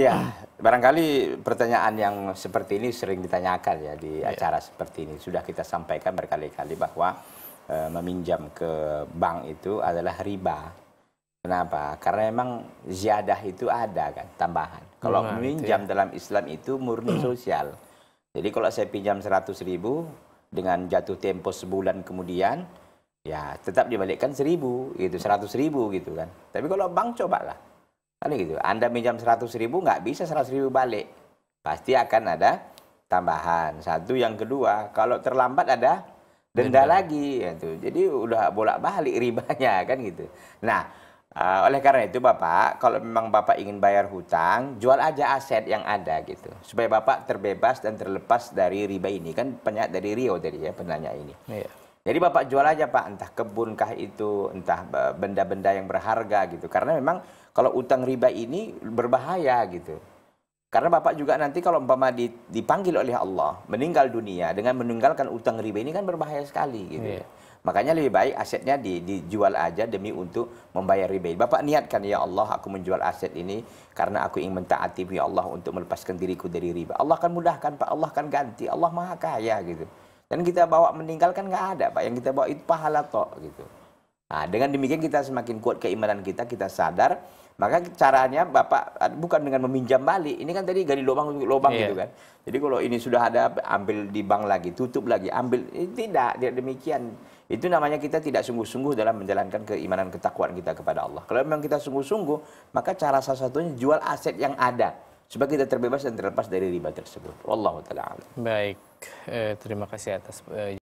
Ya, ah, barangkali pertanyaan yang seperti ini sering ditanyakan ya di ya. acara seperti ini. Sudah kita sampaikan berkali-kali bahwa e, meminjam ke bank itu adalah riba. Kenapa? Karena memang ziyadah itu ada kan, tambahan. Kalau nah, meminjam ya. dalam Islam itu murni sosial. Jadi kalau saya pinjam 100 ribu dengan jatuh tempo sebulan kemudian, ya tetap dibalikkan seribu gitu, seratus ribu gitu kan. Tapi kalau bank cobalah Kan gitu. Anda minjam 100 ribu nggak bisa 100 ribu balik. Pasti akan ada tambahan. Satu yang kedua, kalau terlambat ada denda, lagi. Gitu. Jadi udah bolak-balik ribanya kan gitu. Nah, uh, oleh karena itu Bapak, kalau memang Bapak ingin bayar hutang, jual aja aset yang ada gitu. Supaya Bapak terbebas dan terlepas dari riba ini. Kan penyak dari Rio tadi ya penanya ini. Iya. Jadi Bapak jual aja Pak, entah kebunkah itu, entah benda-benda yang berharga gitu. Karena memang kalau utang riba ini berbahaya gitu. Karena Bapak juga nanti kalau umpama dipanggil oleh Allah, meninggal dunia dengan meninggalkan utang riba ini kan berbahaya sekali gitu. Yeah. Ya. Makanya lebih baik asetnya di, dijual aja demi untuk membayar riba. Bapak niatkan ya Allah aku menjual aset ini karena aku ingin mentaati ya Allah untuk melepaskan diriku dari riba. Allah akan mudahkan Pak, Allah akan ganti, Allah maha kaya gitu. Dan kita bawa meninggal kan nggak ada Pak. Yang kita bawa itu pahala toh gitu. Nah, dengan demikian kita semakin kuat keimanan kita, kita sadar. Maka caranya Bapak bukan dengan meminjam balik. Ini kan tadi gali lubang untuk lubang yeah. gitu kan. Jadi kalau ini sudah ada ambil di bank lagi, tutup lagi, ambil eh, tidak, tidak demikian. Itu namanya kita tidak sungguh-sungguh dalam menjalankan keimanan ketakwaan kita kepada Allah. Kalau memang kita sungguh-sungguh, maka cara salah satunya jual aset yang ada supaya kita terbebas dan terlepas dari riba tersebut. Wallahu taala. Baik. Eh, terima kasih atas eh,